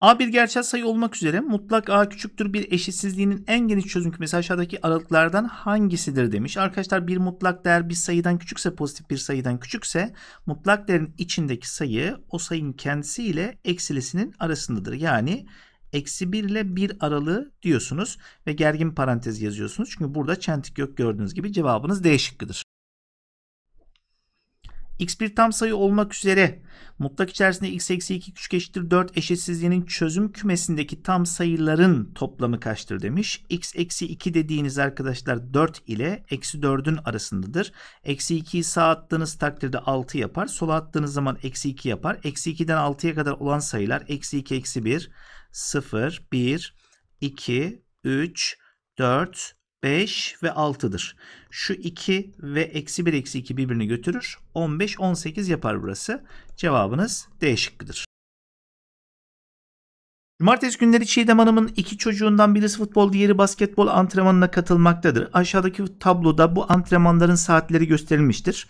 A bir gerçel sayı olmak üzere mutlak A küçüktür bir eşitsizliğinin en geniş çözüm kümesi aşağıdaki aralıklardan hangisidir demiş. Arkadaşlar bir mutlak değer bir sayıdan küçükse pozitif bir sayıdan küçükse mutlak değerin içindeki sayı o sayın kendisi ile eksilisinin arasındadır. Yani eksi 1 ile 1 aralığı diyorsunuz ve gergin parantez yazıyorsunuz. Çünkü burada çentik yok gördüğünüz gibi cevabınız D şıkkıdır x bir tam sayı olmak üzere mutlak içerisinde x eksi 2 küçük eşittir 4 eşitsizliğinin çözüm kümesindeki tam sayıların toplamı kaçtır demiş. x eksi 2 dediğiniz arkadaşlar 4 ile eksi 4'ün arasındadır. Eksi 2'yi sağ attığınız takdirde 6 yapar. Sola attığınız zaman eksi 2 yapar. Eksi 2'den 6'ya kadar olan sayılar eksi 2 eksi 1, 0, 1, 2, 3, 4, 5 ve 6'dır. Şu 2 ve eksi 1 eksi 2 birbirini götürür. 15, 18 yapar burası. Cevabınız D şıkkıdır. Cumartesi günleri Çiğdem Hanım'ın iki çocuğundan birisi futbol diğeri basketbol antrenmanına katılmaktadır. Aşağıdaki tabloda bu antrenmanların saatleri gösterilmiştir.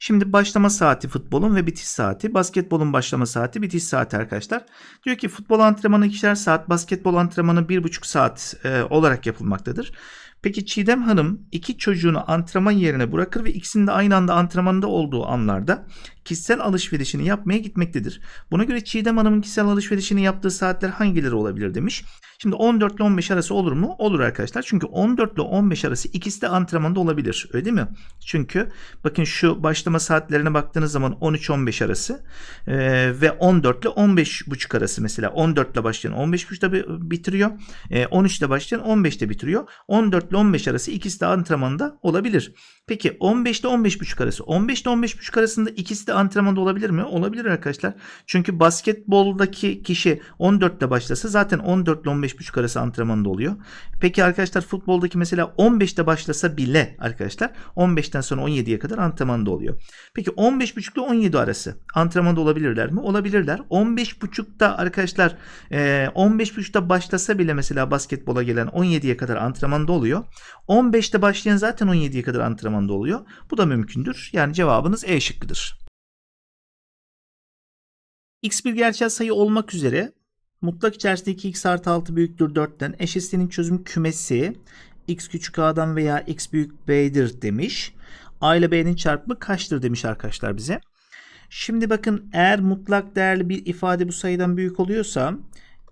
Şimdi başlama saati futbolun ve bitiş saati. Basketbolun başlama saati, bitiş saati arkadaşlar. Diyor ki futbol antrenmanı ikişer saat, basketbol antrenmanı bir buçuk saat e, olarak yapılmaktadır. Peki Çiğdem Hanım iki çocuğunu antrenman yerine bırakır ve ikisinin de aynı anda antrenmanda olduğu anlarda kişisel alışverişini yapmaya gitmektedir. Buna göre Çiğdem Hanım'ın kişisel alışverişini yaptığı saatler hangileri olabilir demiş. Şimdi 14 ile 15 arası olur mu? Olur arkadaşlar. Çünkü 14 ile 15 arası ikisi de antrenmanda olabilir. Öyle değil mi? Çünkü bakın şu başlama saatlerine baktığınız zaman 13-15 arası e, ve 14 ile 15.30 arası mesela 14 ile başlayan 15.30'da bitiriyor. E, 13 ile başlayan 15'te bitiriyor. 14 ile 15 arası ikisi de antrenmanda olabilir. Peki 15 ile 15.5 arası. 15 ile 15.5 arasında ikisi de antrenmanda olabilir mi? Olabilir arkadaşlar. Çünkü basketboldaki kişi 14 ile başlasa zaten 14 ile 15.5 arası antrenmanda oluyor. Peki arkadaşlar futboldaki mesela 15 ile başlasa bile arkadaşlar 15'ten sonra 17'ye kadar antrenmanda oluyor. Peki 15.5 ile 17 arası antrenmanda olabilirler mi? Olabilirler. 15.5'ta arkadaşlar 15.30'da başlasa bile mesela basketbola gelen 17'ye kadar antrenmanda oluyor oluyor. 15'te başlayan zaten 17'ye kadar antrenmanda oluyor. Bu da mümkündür. Yani cevabınız E şıkkıdır. X bir gerçel sayı olmak üzere mutlak içerisindeki x artı 6 büyüktür 4'ten eşitsinin çözüm kümesi x küçük a'dan veya x büyük b'dir demiş. A ile B'nin çarpımı kaçtır demiş arkadaşlar bize. Şimdi bakın eğer mutlak değerli bir ifade bu sayıdan büyük oluyorsa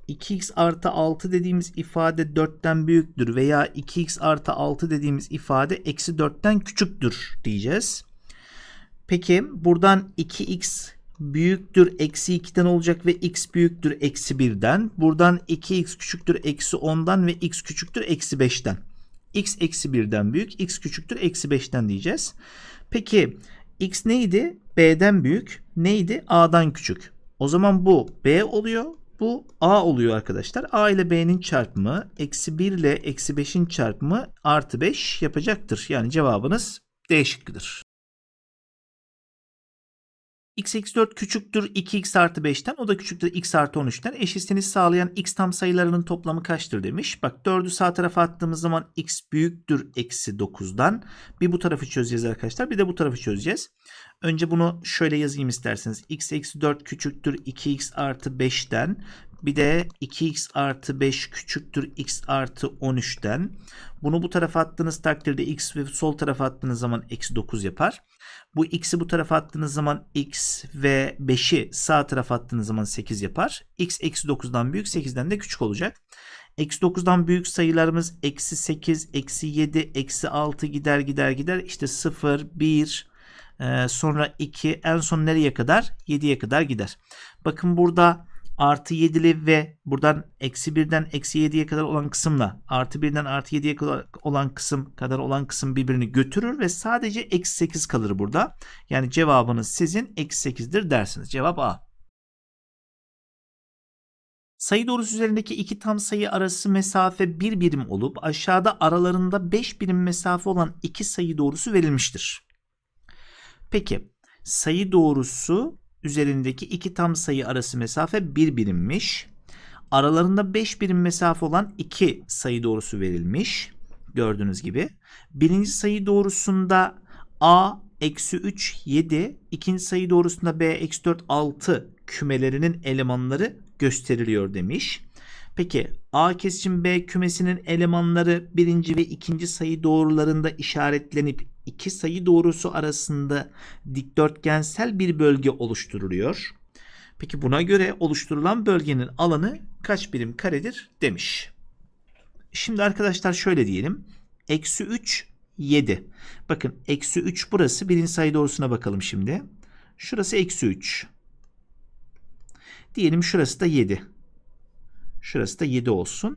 2x artı 6 dediğimiz ifade 4'ten büyüktür veya 2x artı 6 dediğimiz ifade eksi 4'ten küçüktür diyeceğiz. Peki buradan 2x büyüktür eksi 2'den olacak ve x büyüktür eksi 1'den. Buradan 2x küçüktür eksi 10'dan ve x küçüktür eksi 5'ten. x eksi 1'den büyük, x küçüktür eksi 5'ten diyeceğiz. Peki x neydi? b'den büyük. Neydi? a'dan küçük. O zaman bu b oluyor. Bu a oluyor arkadaşlar. a ile b'nin çarpımı eksi 1 ile eksi 5'in çarpımı artı 5 yapacaktır. Yani cevabınız D şıkkıdır x eksi 4 küçüktür 2x artı 5'ten o da küçüktür x artı 13'ten eşitliğini sağlayan x tam sayılarının toplamı kaçtır demiş. Bak 4'ü sağ tarafa attığımız zaman x büyüktür eksi 9'dan. Bir bu tarafı çözeceğiz arkadaşlar bir de bu tarafı çözeceğiz. Önce bunu şöyle yazayım isterseniz x eksi 4 küçüktür 2x artı 5'ten bir de 2x artı 5 küçüktür x artı 13'ten. Bunu bu tarafa attığınız takdirde x ve sol tarafa attığınız zaman eksi 9 yapar. Bu x'i bu tarafa attığınız zaman x ve 5'i sağ tarafa attığınız zaman 8 yapar. x eksi 9'dan büyük 8'den de küçük olacak. Eksi 9'dan büyük sayılarımız eksi 8, eksi 7, eksi 6 gider gider gider. İşte 0, 1, e, sonra 2 en son nereye kadar? 7'ye kadar gider. Bakın burada artı 7'li ve buradan eksi 1'den eksi 7'ye kadar olan kısımla artı 1'den artı 7'ye kadar olan kısım kadar olan kısım birbirini götürür ve sadece eksi 8 kalır burada. Yani cevabınız sizin eksi 8'dir dersiniz. Cevap A. Sayı doğrusu üzerindeki iki tam sayı arası mesafe bir birim olup aşağıda aralarında 5 birim mesafe olan iki sayı doğrusu verilmiştir. Peki sayı doğrusu üzerindeki iki tam sayı arası mesafe 1 bir birimmiş. Aralarında 5 birim mesafe olan 2 sayı doğrusu verilmiş. Gördüğünüz gibi. Birinci sayı doğrusunda A eksi 3 7, ikinci sayı doğrusunda B eksi 4 6 kümelerinin elemanları gösteriliyor demiş. Peki A kesişim B kümesinin elemanları birinci ve ikinci sayı doğrularında işaretlenip iki sayı doğrusu arasında dikdörtgensel bir bölge oluşturuluyor. Peki buna göre oluşturulan bölgenin alanı kaç birim karedir demiş. Şimdi arkadaşlar şöyle diyelim. Eksi 3, 7. Bakın eksi 3 burası. Birinci sayı doğrusuna bakalım şimdi. Şurası eksi 3. Diyelim şurası da 7. Şurası da 7 olsun.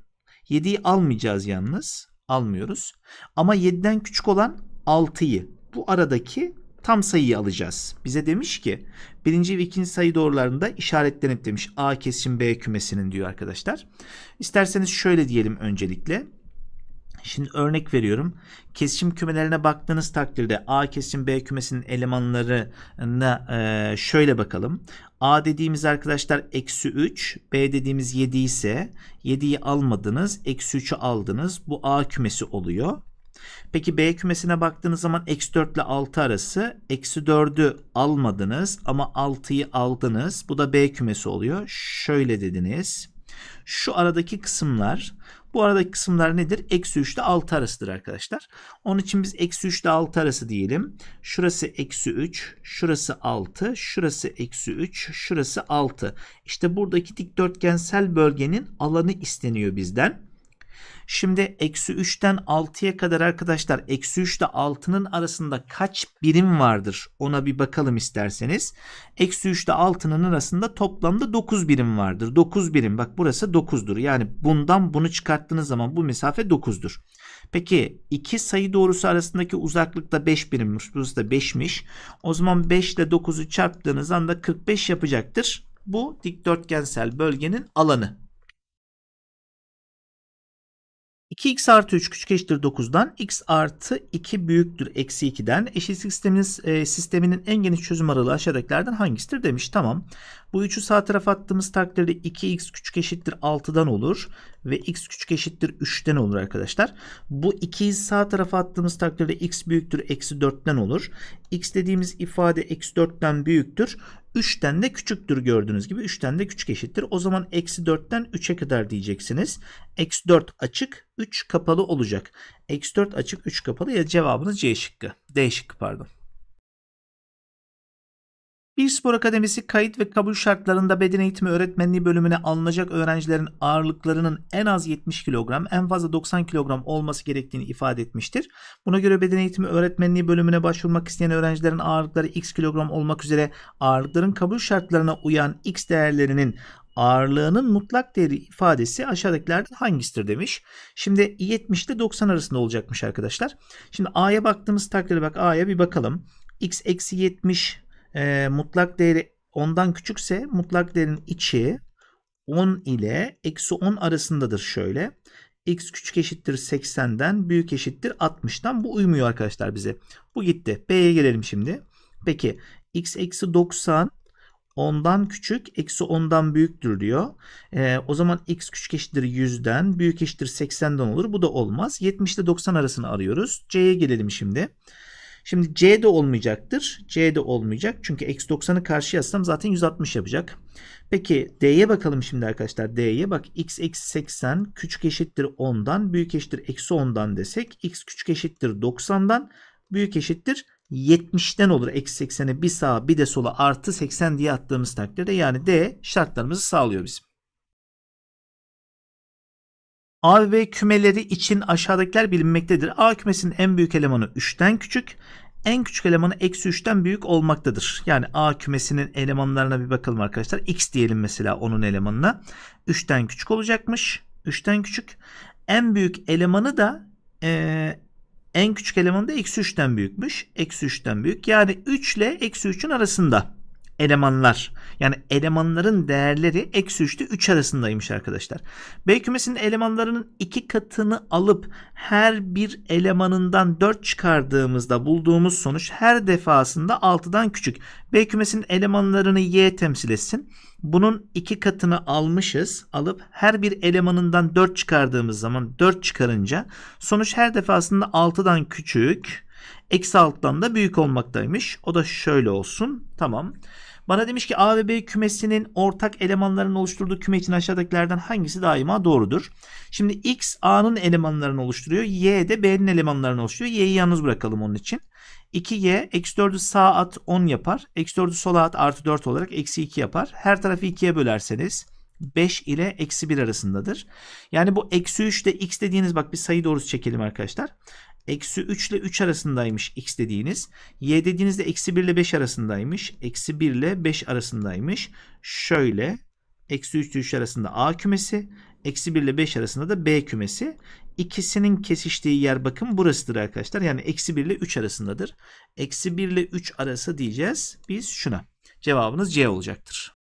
7'yi almayacağız yalnız. Almıyoruz. Ama 7'den küçük olan 6'yı bu aradaki tam sayıyı alacağız. Bize demiş ki birinci ve ikinci sayı doğrularında işaretlenip demiş A kesişim B kümesinin diyor arkadaşlar. İsterseniz şöyle diyelim öncelikle. Şimdi örnek veriyorum. Kesişim kümelerine baktığınız takdirde A kesişim B kümesinin elemanlarına e, şöyle bakalım. A dediğimiz arkadaşlar eksi 3. B dediğimiz 7 ise 7'yi almadınız. Eksi 3'ü aldınız. Bu A kümesi oluyor. Peki B kümesine baktığınız zaman x4 ile 6 arası. Eksi 4'ü almadınız ama 6'yı aldınız. Bu da B kümesi oluyor. Şöyle dediniz. Şu aradaki kısımlar bu aradaki kısımlar nedir? Eksi 3 ile 6 arasıdır arkadaşlar. Onun için biz eksi 3 ile 6 arası diyelim. Şurası eksi 3, şurası 6, şurası eksi 3, şurası 6. İşte buradaki dikdörtgensel bölgenin alanı isteniyor bizden. Şimdi eksi 3'ten 6'ya kadar arkadaşlar eksi 3 ile 6'nın arasında kaç birim vardır ona bir bakalım isterseniz. Eksi 3 ile 6'nın arasında toplamda 9 birim vardır. 9 birim bak burası 9'dur. Yani bundan bunu çıkarttığınız zaman bu mesafe 9'dur. Peki iki sayı doğrusu arasındaki uzaklık da 5 birimmiş. Burası da 5'miş. O zaman 5 ile 9'u çarptığınız anda 45 yapacaktır. Bu dikdörtgensel bölgenin alanı. 2x artı 3 küçük eşittir 9'dan x artı 2 büyüktür eksi 2'den eşitlik sisteminiz, e, sisteminin en geniş çözüm aralığı aşağıdakilerden hangisidir demiş. Tamam bu 3'ü sağ tarafa attığımız takdirde 2x küçük eşittir 6'dan olur ve x küçük eşittir 3'ten olur arkadaşlar. Bu 2'yi sağ tarafa attığımız takdirde x büyüktür eksi 4'ten olur. x dediğimiz ifade eksi 4'ten büyüktür. 3'ten de küçüktür gördüğünüz gibi. 3'ten de küçük eşittir. O zaman eksi 4'ten 3'e kadar diyeceksiniz. Eksi 4 açık 3 kapalı olacak. Eksi 4 açık 3 kapalı ya cevabınız C şıkkı. D şıkkı pardon. Bir Spor Akademisi kayıt ve kabul şartlarında beden eğitimi öğretmenliği bölümüne alınacak öğrencilerin ağırlıklarının en az 70 kilogram, en fazla 90 kilogram olması gerektiğini ifade etmiştir. Buna göre beden eğitimi öğretmenliği bölümüne başvurmak isteyen öğrencilerin ağırlıkları x kilogram olmak üzere ağırlıkların kabul şartlarına uyan x değerlerinin ağırlığının mutlak değeri ifadesi aşağıdakilerden hangisidir demiş. Şimdi 70 ile 90 arasında olacakmış arkadaşlar. Şimdi A'ya baktığımız takdirde bak A'ya bir bakalım. x eksi 70 e, mutlak değeri 10'dan küçükse mutlak değerin içi 10 ile eksi 10 arasındadır şöyle. x küçük eşittir 80'den büyük eşittir 60'tan. Bu uymuyor arkadaşlar bize. Bu gitti. B'ye gelelim şimdi. Peki x eksi 90 10'dan küçük eksi 10'dan büyüktür diyor. E, o zaman x küçük eşittir 100'den büyük eşittir 80'den olur. Bu da olmaz. 70 ile 90 arasını arıyoruz. C'ye gelelim şimdi. Şimdi C de olmayacaktır. C de olmayacak. Çünkü x90'ı karşı yazsam zaten 160 yapacak. Peki D'ye bakalım şimdi arkadaşlar. D'ye bak x eksi 80 küçük eşittir 10'dan büyük eşittir eksi 10'dan desek x küçük eşittir 90'dan büyük eşittir 70'ten olur. Eksi 80'i bir sağa bir de sola artı 80 diye attığımız takdirde yani D şartlarımızı sağlıyor bizim. A ve kümeleri için aşağıdakiler bilinmektedir. A kümesinin en büyük elemanı 3'ten küçük, en küçük elemanı eksi 3'ten büyük olmaktadır. Yani A kümesinin elemanlarına bir bakalım arkadaşlar. X diyelim mesela onun elemanına. 3'ten küçük olacakmış. 3'ten küçük. En büyük elemanı da e, en küçük elemanı da eksi 3'ten büyükmüş. Eksi 3'ten büyük. Yani 3 ile eksi 3'ün arasında elemanlar. Yani elemanların değerleri eksi 3'te 3 arasındaymış arkadaşlar. B kümesinin elemanlarının iki katını alıp her bir elemanından 4 çıkardığımızda bulduğumuz sonuç her defasında 6'dan küçük. B kümesinin elemanlarını y temsil etsin. Bunun iki katını almışız. Alıp her bir elemanından 4 çıkardığımız zaman 4 çıkarınca sonuç her defasında 6'dan küçük. Eksi alttan da büyük olmaktaymış. O da şöyle olsun. Tamam. Bana demiş ki A ve B kümesinin ortak elemanların oluşturduğu küme için aşağıdakilerden hangisi daima doğrudur? Şimdi X A'nın elemanlarını oluşturuyor. Y de B'nin elemanlarını oluşturuyor. Y'yi yalnız bırakalım onun için. 2y eksi 4'ü sağa at 10 yapar. Eksi 4'ü sola at artı 4 olarak eksi 2 yapar. Her tarafı 2'ye bölerseniz 5 ile eksi 1 arasındadır. Yani bu eksi 3 de x dediğiniz bak bir sayı doğrusu çekelim arkadaşlar. Eksi 3 ile 3 arasındaymış x dediğiniz. Y dediğinizde eksi 1 ile 5 arasındaymış. Eksi 1 ile 5 arasındaymış. Şöyle eksi 3 ile 3 arasında a kümesi. Eksi 1 ile 5 arasında da b kümesi. İkisinin kesiştiği yer bakın burasıdır arkadaşlar. Yani eksi 1 ile 3 arasındadır. Eksi 1 ile 3 arası diyeceğiz biz şuna. Cevabınız C olacaktır.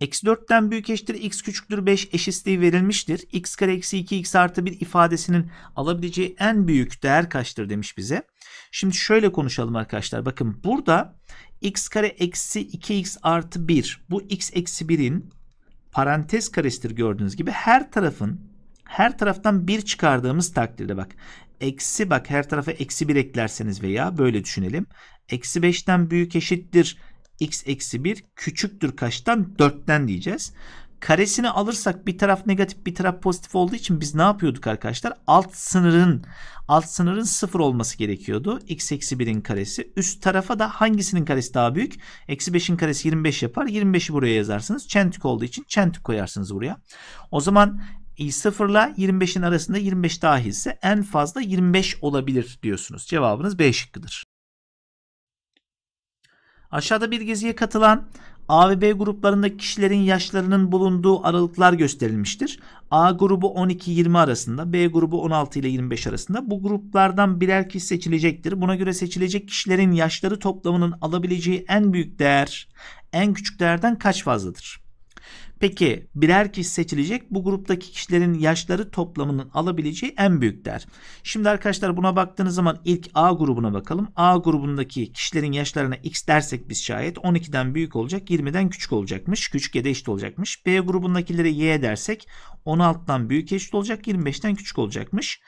Eksi 4'ten büyük eşittir x küçüktür 5 eşitliği verilmiştir. x kare eksi 2 x artı 1 ifadesinin alabileceği en büyük değer kaçtır demiş bize. Şimdi şöyle konuşalım arkadaşlar. Bakın burada x kare eksi 2 x artı 1 bu x eksi 1'in parantez karesidir gördüğünüz gibi her tarafın her taraftan 1 çıkardığımız takdirde bak eksi bak her tarafa eksi 1 eklerseniz veya böyle düşünelim. Eksi 5'ten büyük eşittir x eksi 1 küçüktür kaçtan? 4'ten diyeceğiz. Karesini alırsak bir taraf negatif bir taraf pozitif olduğu için biz ne yapıyorduk arkadaşlar? Alt sınırın alt sınırın 0 olması gerekiyordu. x eksi 1'in karesi. Üst tarafa da hangisinin karesi daha büyük? Eksi 5'in karesi 25 yapar. 25'i buraya yazarsınız. Çentik olduğu için çentik koyarsınız buraya. O zaman 0 ile 25'in arasında 25 dahilse en fazla 25 olabilir diyorsunuz. Cevabınız B şıkkıdır. Aşağıda bir geziye katılan A ve B gruplarında kişilerin yaşlarının bulunduğu aralıklar gösterilmiştir. A grubu 12-20 arasında, B grubu 16 ile 25 arasında. Bu gruplardan birer kişi seçilecektir. Buna göre seçilecek kişilerin yaşları toplamının alabileceği en büyük değer, en küçük değerden kaç fazladır? Peki birer kişi seçilecek. Bu gruptaki kişilerin yaşları toplamının alabileceği en büyük değer. Şimdi arkadaşlar buna baktığınız zaman ilk A grubuna bakalım. A grubundaki kişilerin yaşlarına x dersek biz şayet 12'den büyük olacak 20'den küçük olacakmış. Küçük ya da eşit olacakmış. B grubundakilere y dersek 16'dan büyük eşit olacak 25'ten küçük olacakmış.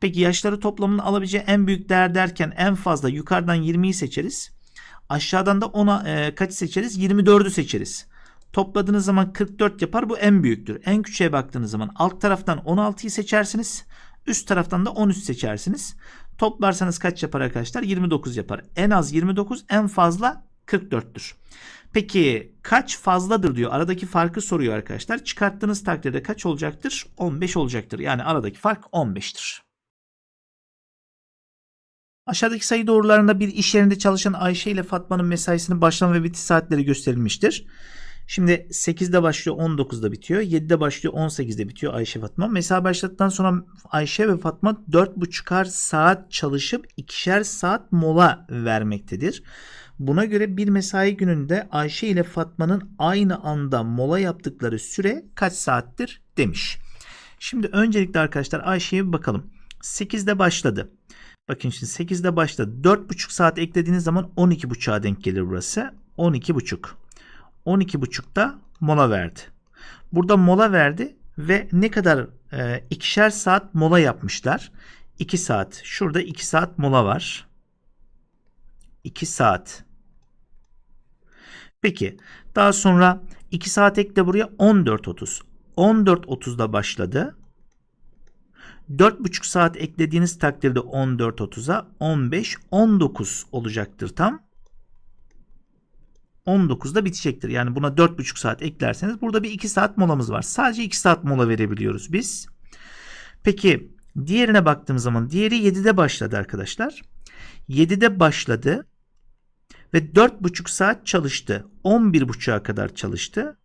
Peki yaşları toplamının alabileceği en büyük değer derken en fazla yukarıdan 20'yi seçeriz. Aşağıdan da 10'a e, kaç seçeriz? 24'ü seçeriz. Topladığınız zaman 44 yapar. Bu en büyüktür. En küçüğe baktığınız zaman alt taraftan 16'yı seçersiniz. Üst taraftan da 13 seçersiniz. Toplarsanız kaç yapar arkadaşlar? 29 yapar. En az 29 en fazla 44'tür. Peki kaç fazladır diyor. Aradaki farkı soruyor arkadaşlar. Çıkarttığınız takdirde kaç olacaktır? 15 olacaktır. Yani aradaki fark 15'tir. Aşağıdaki sayı doğrularında bir iş yerinde çalışan Ayşe ile Fatma'nın mesaisinin başlama ve bitiş saatleri gösterilmiştir. Şimdi 8'de başlıyor 19'da bitiyor. 7'de başlıyor 18'de bitiyor Ayşe Fatma. Mesai başladıktan sonra Ayşe ve Fatma 4,5'ar saat çalışıp ikişer saat mola vermektedir. Buna göre bir mesai gününde Ayşe ile Fatma'nın aynı anda mola yaptıkları süre kaç saattir demiş. Şimdi öncelikle arkadaşlar Ayşe'ye bir bakalım. 8'de başladı. Bakın şimdi 8'de başladı. 4,5 saat eklediğiniz zaman 12,5'a denk gelir burası. buçuk. 12.30'da mola verdi. Burada mola verdi ve ne kadar e, ikişer saat mola yapmışlar. 2 saat. Şurada 2 saat mola var. 2 saat. Peki daha sonra 2 saat ekle buraya 14.30. 14.30'da başladı. 4,5 saat eklediğiniz takdirde 14.30'a 15, 19 olacaktır tam. 19'da bitecektir. Yani buna 4,5 saat eklerseniz burada bir 2 saat molamız var. Sadece 2 saat mola verebiliyoruz biz. Peki diğerine baktığımız zaman diğeri 7'de başladı arkadaşlar. 7'de başladı ve 4,5 saat çalıştı. 11,5'a kadar çalıştı.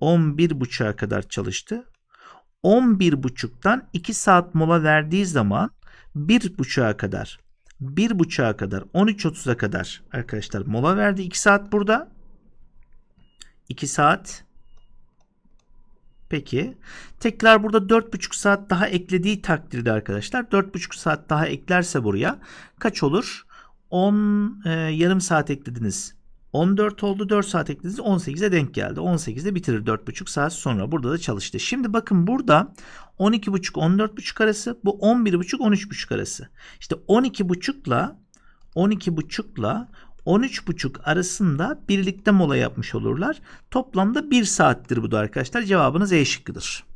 11,5'a kadar çalıştı. 11,5'tan 2 saat mola verdiği zaman 1,5'a kadar 1.30'a kadar 13.30'a kadar arkadaşlar mola verdi. 2 saat burada. 2 saat. Peki. Tekrar burada 4.5 saat daha eklediği takdirde arkadaşlar 4.5 saat daha eklerse buraya kaç olur? 10 e, yarım saat eklediniz. 14 oldu 4 saat eklediniz 18'e denk geldi. 18'de bitirir 4,5 saat sonra burada da çalıştı. Şimdi bakın burada 12,5 14,5 arası bu 11,5 13,5 arası. İşte 12,5 ile 12,5 ile 13.30 arasında birlikte mola yapmış olurlar. Toplamda 1 saattir bu da arkadaşlar. Cevabınız E şıkkıdır.